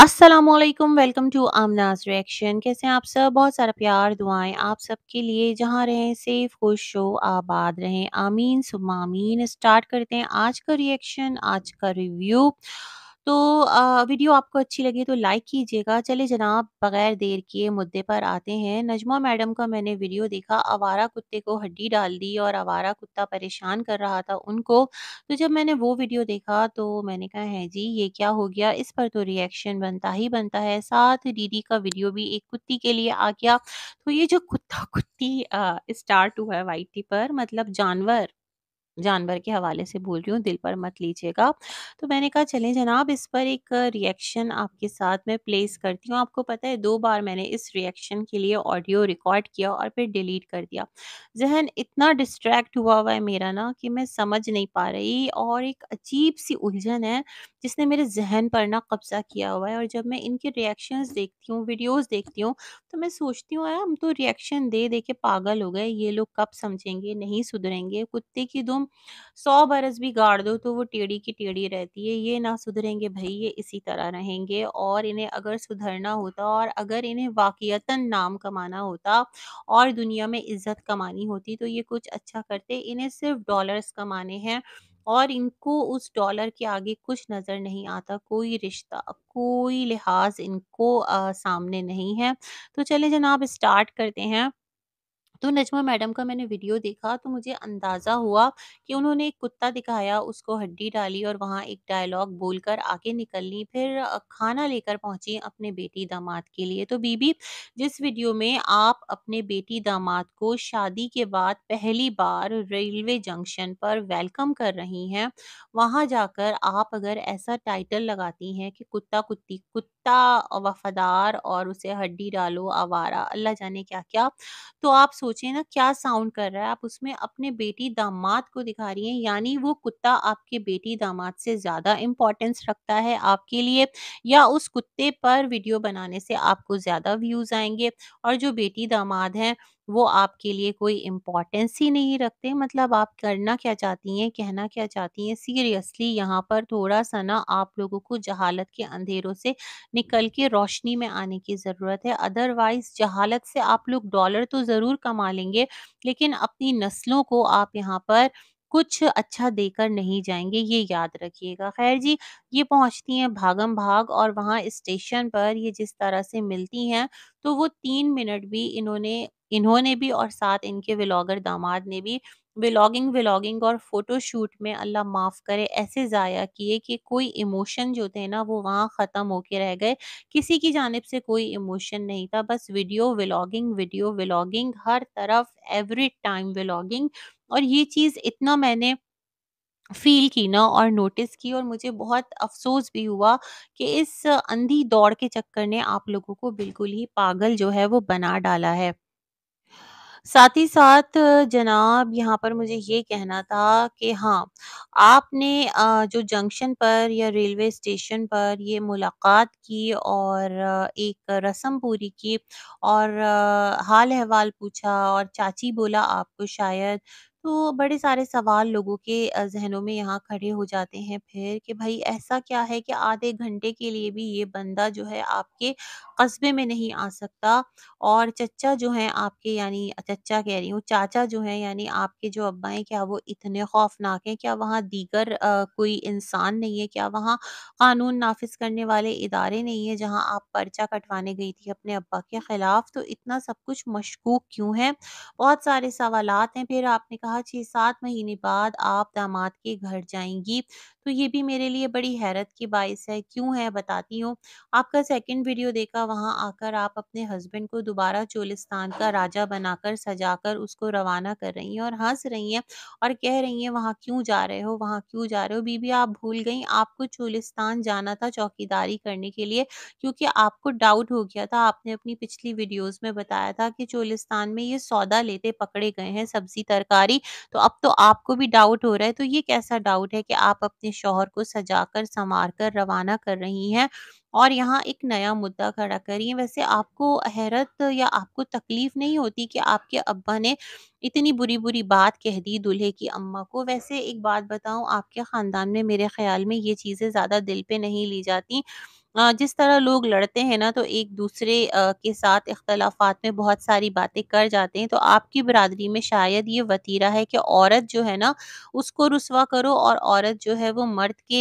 Aslam welcome to Aamna's reaction कैसे हैं आप सब बहुत सारा प्यार दुआएं आप सबके लिए जहां रहें सेफ खुश हो आबाद रहें आमीन आमीन स्टार्ट करते हैं आज का रिएक्शन आज का रिव्यू तो आ, वीडियो आपको अच्छी लगी तो लाइक कीजिएगा। चले जनाब, बगैर देर किए मुद्दे पर आते हैं। नजमा मैडम का मैंने वीडियो देखा, आवारा कुत्ते को हड्डी डाल दी और आवारा कुत्ता परेशान कर रहा था उनको। तो जब मैंने वो वीडियो देखा तो मैंने कहा, है जी, ये क्या हो गया?" इस पर तो रिएक्शन बनता ही बनता है। साथ डीडी का वीडियो भी एक कुत्ती के लिए आ गया। तो ये जो कुत्ता-कुत्ती स्टार्ट हुआ है वाइटी टी पर मतलब जानवर जानवर के हवाले से बोल रही हूँ, दिल पर मत लीजिएगा। तो मैंने कहा चलें जनाब इस पर एक रिएक्शन आपके साथ मैं प्लेस करती हूँ। आपको पता है दो बार मैंने इस रिएक्शन के लिए ऑडियो रिकॉर्ड किया और फिर डिलीट कर दिया। ज़हन इतना डिस्ट्रैक्ट हुआ हुआ है मेरा ना कि मैं समझ नहीं पा रही और एक अजीब-सी उलझन है जिसने मेरे ज़हन पर ना कब्ज़ा किया हुआ है और जब मैं इनके रिएक्शन देखती हूँ, वीडियोज़ देखती हूँ तो मैं सोचती हूँ, हम तो रिएक्शन दे-दे के पागल हो गए, ये लोग कब समझेंगे, नहीं सुधरेंगे, कुत्ते की दुम सौ बरस भी गाड़ दो तो वो टेढ़ी की टेढ़ी रहती है ये ना सुधरेंगे भाई ये इसी तरह रहेंगे और इन्हें अगर सुधरना होता और अगर इन्हें वाक़ता नाम कमाना होता और दुनिया में इज़्ज़त कमानी होती तो ये कुछ अच्छा करते इन्हें सिर्फ डॉलर्स कमाने हैं और इनको उस डॉलर के आगे कुछ नज़र नहीं आता कोई रिश्ता कोई लिहाज इनको आ, सामने नहीं है तो चले जनाब स्टार्ट करते हैं तो नजमा मैडम का मैंने वीडियो देखा तो मुझे अंदाज़ा हुआ कि उन्होंने एक कुत्ता दिखाया उसको हड्डी डाली और वहाँ एक डायलॉग बोलकर आगे ली फिर खाना लेकर पहुँची अपने बेटी दामाद के लिए। तो बीबी जिस वीडियो में आप अपने बेटी दामाद को शादी के बाद पहली बार रेलवे जंक्शन पर वेलकम कर रही हैं, वहाँ जाकर आप अगर ऐसा टाइटल लगाती हैं कि कुत्ता कुत्ती कुत्ता इतना वफादार और उसे हड्डी डालो आवारा अल्लाह जाने क्या-क्या। तो आप सोचिए ना क्या साउंड कर रहा है, आप उसमें अपने बेटी-दामाद को दिखा रही हैं यानी वो कुत्ता आपके बेटी-दामाद से ज़्यादा इम्पोर्टेंस रखता है आपके लिए या उस कुत्ते पर वीडियो बनाने से आपको ज़्यादा व्यूज़ आएंगे और जो बेटी-दामाद हैं वो आपके लिए कोई इम्पोर्टेंस ही नहीं रखते मतलब आप करना क्या चाहती हैं कहना क्या चाहती हैं सीरियसली यहाँ पर थोड़ा सा ना आप लोगों को जहालत के अंधेरों से निकल के रोशनी में आने की ज़रूरत है अदरवाइज जहालत से आप लोग डॉलर तो ज़रूर कमा लेंगे लेकिन अपनी नस्लों को आप यहाँ पर कुछ अच्छा देकर नहीं जाएंगे ये याद रखिएगा। खैर जी, ये पहुंचती हैं भागम-भाग और वहां स्टेशन पर ये जिस तरह से मिलती हैं, तो वो तीन मिनट भी इन्होंने इन्होंने भी और साथ इनके व्लॉगर दामाद ने भी व्लॉगिंग व्लॉगिंग और फोटोशूट में अल्लाह माफ़ करे ऐसे ज़ाया किए कि कोई इमोशन जो थे ना वो वहाँ ख़त्म होके रह गए। किसी की जानब से कोई इमोशन नहीं था बस वीडियो व्लॉगिंग, वीडियो व्लॉगिंग हर तरफ एवरी टाइम व्लॉगिंग और ये चीज़ इतना मैंने फ़ील की ना और नोटिस की और मुझे बहुत अफ़सोस भी हुआ कि इस अंधी दौड़ के चक्कर ने आप लोगों को बिल्कुल ही पागल जो है वो बना डाला है। साथ ही साथ जनाब यहाँ पर मुझे ये कहना था कि हाँ, आपने जो जंक्शन पर या रेलवे स्टेशन पर ये मुलाकात की और एक रस्म पूरी की और हाल-अहवाल पूछा और चाची बोला आपको शायद तो बड़े सारे सवाल लोगों के ज़हनों में यहाँ खड़े हो जाते हैं फिर कि भाई ऐसा क्या है कि आधे घंटे के लिए भी ये बंदा जो है आपके कस्बे में नहीं आ सकता और चचा जो है आपके यानी चचा कह रही हूँ चाचा जो है यानी आपके जो अब्बा हैं क्या वो इतने खौफनाक हैं क्या वहाँ दीगर आ, कोई इंसान नहीं है क्या वहाँ कानून नाफिज करने वाले इदारे नहीं है जहाँ आप पर्चा कटवाने गई थी अपने अब्बा के खिलाफ तो इतना सब कुछ मशकूक क्यों है बहुत सारे सवाल हैं फिर आपने कहा कहा छः सात महीने बाद आप दामाद के घर जाएंगी तो ये भी मेरे लिए बड़ी हैरत की बाइस है क्यों है बताती हूँ आपका सेकंड वीडियो देखा वहाँ आकर आप अपने हस्बैंड को दोबारा चोलिस्तान का राजा बनाकर सजाकर उसको रवाना कर रही हैं और हंस रही हैं और कह रही हैं वहाँ क्यों जा रहे हो वहाँ क्यों जा रहे हो बीबी आप भूल गई आपको चोलिस्तान जाना था चौकीदारी करने के लिए क्योंकि आपको डाउट हो गया था आपने अपनी पिछली वीडियोज़ में बताया था कि चोलिस्तान में ये सौदा लेते पकड़े गए हैं सब्जी तरकारी तो अब तो आपको भी डाउट हो रहा है तो ये कैसा डाउट है कि आप अपने शोहर को सजा कर संवार कर रवाना कर रही हैं और यहाँ एक नया मुद्दा खड़ा करिए वैसे आपको हैरत या आपको तकलीफ नहीं होती कि आपके अब्बा ने इतनी बुरी बुरी बात कह दी दूल्हे की अम्मा को वैसे एक बात बताऊँ आपके ख़ानदान में मेरे ख्याल में ये चीज़ें ज़्यादा दिल पर नहीं ली जाती जिस तरह लोग लड़ते हैं ना तो एक दूसरे के साथ इख्तलाफात में बहुत सारी बातें कर जाते हैं तो आपकी बरदरी में शायद ये वतीरा है कि औरत जो है ना उसको रसवा करो और औरत जो है वो मर्द के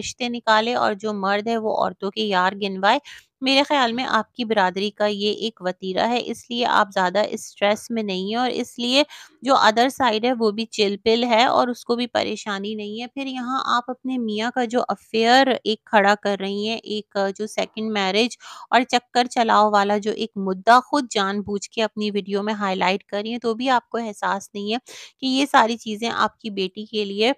रिश्ते निकाले और जो मर्द है वो औरतों के यार गिनवाए मेरे ख्याल में आपकी बरदरी का ये एक वतीरा है इसलिए आप ज़्यादा स्ट्रेस में नहीं है और इसलिए जो अदर साइड है वो भी चिल पिल है और उसको भी परेशानी नहीं है फिर यहाँ आप अपने मियाँ का जो अफेयर एक खड़ा कर रही हैं एक जो सेकंड मैरिज और चक्कर चलाओ वाला जो एक मुद्दा खुद जानबूझ के अपनी वीडियो में हाईलाइट कर रही तो भी आपको एहसास नहीं है कि ये सारी चीज़ें आपकी बेटी के लिए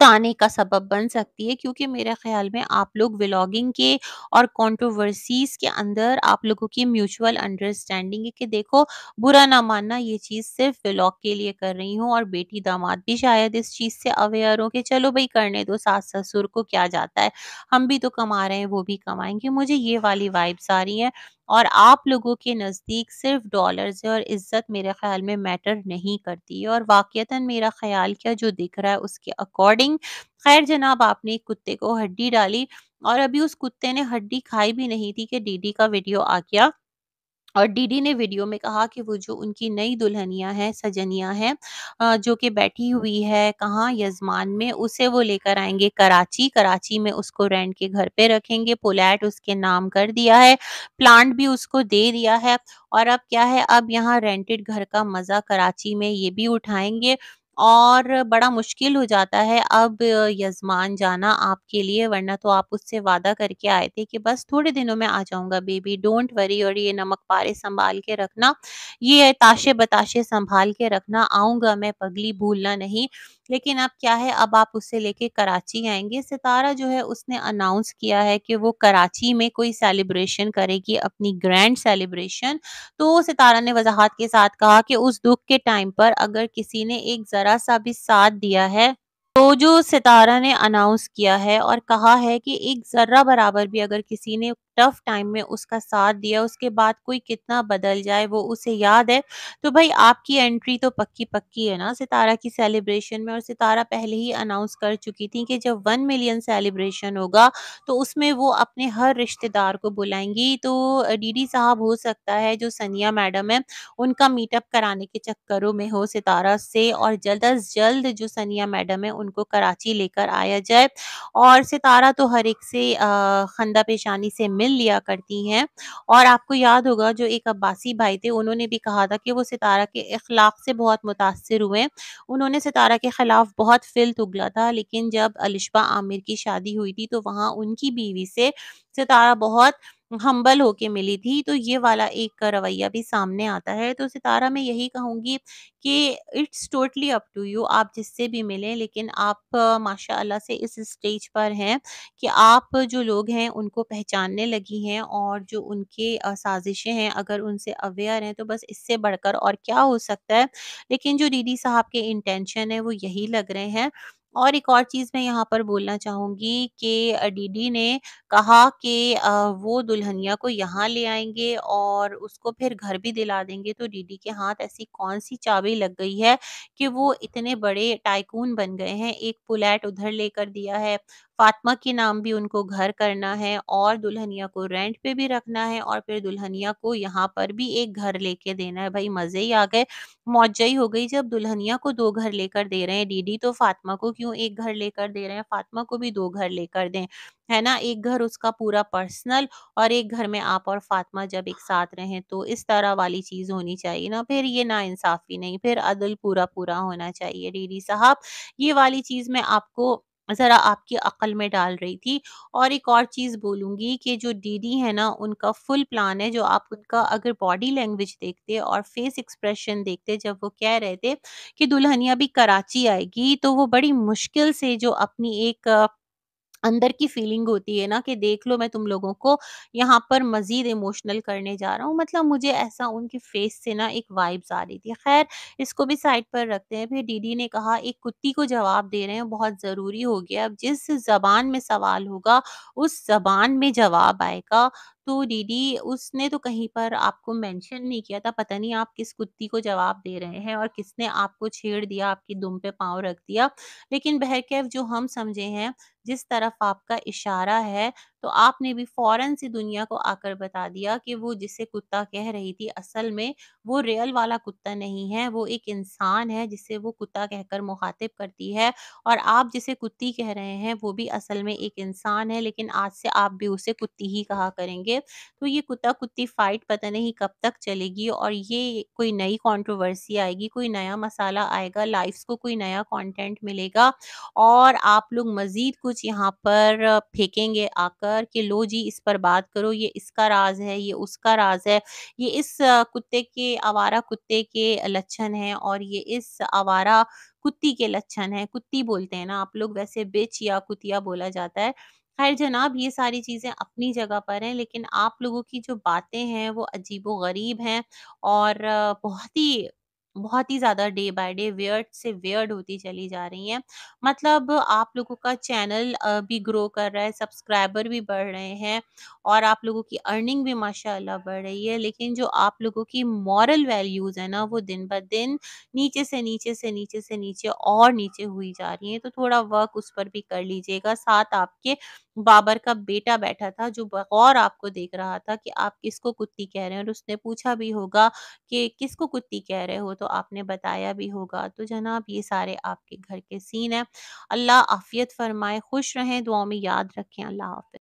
ताने का सबब बन सकती है क्योंकि मेरे ख्याल में आप लोग व्लॉगिंग के और कंट्रोवर्सीज के अंदर आप लोगों की म्यूचुअल अंडरस्टैंडिंग है कि देखो बुरा ना मानना ये चीज़ सिर्फ व्लॉग के लिए कर रही हूँ और बेटी दामाद भी शायद इस चीज़ से अवेयर हो कि चलो भाई करने दो सास ससुर को क्या जाता है हम भी तो कमा रहे हैं वो भी कमाएंगे मुझे ये वाली वाइब्स आ रही हैं और आप लोगों के नज़दीक सिर्फ डॉलर्स है और इज़्ज़त मेरे ख्याल में मैटर नहीं करती है और वाक़ता मेरा ख्याल क्या जो दिख रहा है उसके अकॉर्डिंग खैर जनाब आपने कुत्ते को हड्डी डाली और अभी उस कुत्ते ने हड्डी खाई भी नहीं थी कि डीडी का वीडियो आ गया और डीडी ने वीडियो में कहा कि वो जो उनकी नई दुल्हनिया है सजनिया है जो कि बैठी हुई है कहाँ यजमान में उसे वो लेकर आएंगे कराची कराची में उसको रेंट के घर पे रखेंगे पोलैट उसके नाम कर दिया है प्लांट भी उसको दे दिया है और अब क्या है अब यहाँ रेंटेड घर का मज़ा कराची में ये भी उठाएंगे और बड़ा मुश्किल हो जाता है अब यजमान जाना आपके लिए वरना तो आप उससे वादा करके आए थे कि बस थोड़े दिनों में आ जाऊंगा बेबी डोंट वरी और ये नमक पारे संभाल के रखना ये ताशे बताशे संभाल के रखना आऊंगा मैं पगली भूलना नहीं लेकिन अब क्या है अब आप उसे लेके कराची आएंगे सितारा जो है उसने अनाउंस किया है कि वो कराची में कोई सेलिब्रेशन करेगी अपनी ग्रैंड सेलिब्रेशन तो सितारा ने वजाहत के साथ कहा कि उस दुख के टाइम पर अगर किसी ने एक ज़रा सा भी साथ दिया है तो जो सितारा ने अनाउंस किया है और कहा है कि एक ज़र्रा बराबर भी अगर किसी ने टफ टाइम में उसका साथ दिया उसके बाद कोई कितना बदल जाए वो उसे याद है तो भाई आपकी एंट्री तो पक्की पक्की है ना सितारा की सेलिब्रेशन में और सितारा पहले ही अनाउंस कर चुकी थी कि जब वन मिलियन सेलिब्रेशन होगा तो उसमें वो अपने हर रिश्तेदार को बुलाएंगी तो डीडी साहब हो सकता है जो सनिया मैडम है उनका मीटअप कराने के चक्करों में हो सितारा से और जल्द अज जल्द जो सनिया मैडम है उनको कराची लेकर आया जाए और सितारा तो हर एक से खंदा पेशानी से मिल मिल लिया करती हैं और आपको याद होगा जो एक अब्बासी भाई थे उन्होंने भी कहा था कि वो सितारा के अखलाक से बहुत मुतासर हुए उन्होंने सितारा के ख़िलाफ़ बहुत फिल तुगला था लेकिन जब अलिशा आमिर की शादी हुई थी तो वहाँ उनकी बीवी से सितारा बहुत हम्बल होके मिली थी तो ये वाला एक रवैया भी सामने आता है तो सितारा मैं यही कहूँगी कि it's totally up to you आप जिससे भी मिलें लेकिन आप माशा अल्लाह से इस स्टेज पर हैं कि आप जो लोग हैं उनको पहचानने लगी हैं और जो उनके साजिशें हैं अगर उनसे अवेयर हैं तो बस इससे बढ़कर और क्या हो सकता है लेकिन जो दीदी साहब के इंटेंशन है वो यही लग रहे हैं और एक और चीज़ मैं यहाँ पर बोलना चाहूंगी कि डीडी ने कहा कि वो दुल्हनिया को यहाँ ले आएंगे और उसको फिर घर भी दिला देंगे, तो डीडी के हाथ ऐसी कौन-सी चाबी लग गई है कि वो इतने बड़े टाइकून बन गए हैं, एक फ्लैट उधर लेकर दिया है, फ़ातिमा के नाम भी उनको घर करना है और दुल्हनिया को रेंट पे भी रखना है और फिर दुल्हनिया को यहाँ पर भी एक घर लेके देना है। भाई मज़े ही आ गए, मौजा ही हो गई जब दुल्हनिया को दो घर लेकर दे रहे हैं डीडी तो फातमा को क्यों क्यों एक घर लेकर दे रहे हैं फातिमा को भी दो घर लेकर दें है ना एक घर उसका पूरा पर्सनल और एक घर में आप और फातिमा जब एक साथ रहें तो इस तरह वाली चीज़ होनी चाहिए ना फिर ये ना इंसाफी नहीं फिर अदल पूरा पूरा होना चाहिए डीडी साहब ये वाली चीज़ मैं आपको ज़रा आपकी अक़ल में डाल रही थी। और एक और चीज़ बोलूँगी कि जो दीदी है ना, उनका फुल प्लान है, जो आप उनका अगर बॉडी लैंग्वेज देखते और फेस एक्सप्रेशन देखते जब वो कह रहे थे कि दुल्हनिया भी कराची आएगी, तो वो बड़ी मुश्किल से जो अपनी एक अंदर की फीलिंग होती है ना कि देख लो मैं तुम लोगों को यहाँ पर मज़ीद इमोशनल करने जा रहा हूँ मतलब मुझे ऐसा उनके फेस से ना एक वाइब्स आ रही थी खैर इसको भी साइड पर रखते हैं फिर डीडी ने कहा एक कुत्ती को जवाब दे रहे हैं बहुत ज़रूरी हो गया अब जिस ज़बान में सवाल होगा उस जबान में जवाब आएगा तो दीदी उसने तो कहीं पर आपको मेंशन नहीं किया था, पता नहीं आप किस कुत्ती को जवाब दे रहे हैं और किसने आपको छेड़ दिया, आपकी दुम पे पांव रख दिया। लेकिन बहरकैफ़ जो हम समझे हैं, जिस तरफ आपका इशारा है तो आपने भी फौरन से दुनिया को आकर बता दिया कि वो जिसे कुत्ता कह रही थी असल में वो रियल वाला कुत्ता नहीं है वो एक इंसान है जिसे वो कुत्ता कहकर मुखातिब करती है और आप जिसे कुत्ती कह रहे हैं वो भी असल में एक इंसान है लेकिन आज से आप भी उसे कुत्ती ही कहा करेंगे तो ये कुत्ता कुत्ती फाइट पता नहीं कब तक चलेगी और ये कोई नई कॉन्ट्रोवर्सी आएगी कोई नया मसाला आएगा लाइफ को कोई नया कॉन्टेंट मिलेगा और आप लोग मज़ीद कुछ यहाँ पर फेंकेंगे आकर कर कि लो जी इस पर बात करो ये इसका राज है ये उसका राज है ये इस कुत्ते के आवारा कुत्ते के लक्षण हैं और ये इस आवारा कुत्ती के लक्षण हैं कुत्ती बोलते हैं ना आप लोग वैसे बिच या कुतिया बोला जाता है खैर जनाब ये सारी चीज़ें अपनी जगह पर हैं लेकिन आप लोगों की जो बातें हैं वो अजीबो गरीब हैं और बहुत ही बहुत ही ज़्यादा डे बाय डे वियर्ड से वियर्ड होती चली जा रही हैं। मतलब आप लोगों का चैनल भी ग्रो कर रहा है, सब्सक्राइबर भी बढ़ रहे हैं और आप लोगों की अर्निंग भी माशाल्लाह बढ़ रही है। लेकिन जो आप लोगों की मॉरल वैल्यूज़ है ना, वो दिन-ब-दिन नीचे से नीचे से नीचे से नीचे और नीचे हुई जा रही है तो थोड़ा वर्क उस पर भी कर लीजिएगा। साथ आपके बाबर का बेटा बैठा था, जो बग़ौर आपको देख रहा था कि आप किसको कुत्ती कह रहे हैं और उसने पूछा भी होगा कि, "किसको कुत्ती कह रहे हो?" तो तो आपने बताया भी होगा तो जनाब ये सारे आपके घर के सीन है अल्लाह आफियत फरमाए खुश रहें दुआ में याद रखें अल्लाह हाफि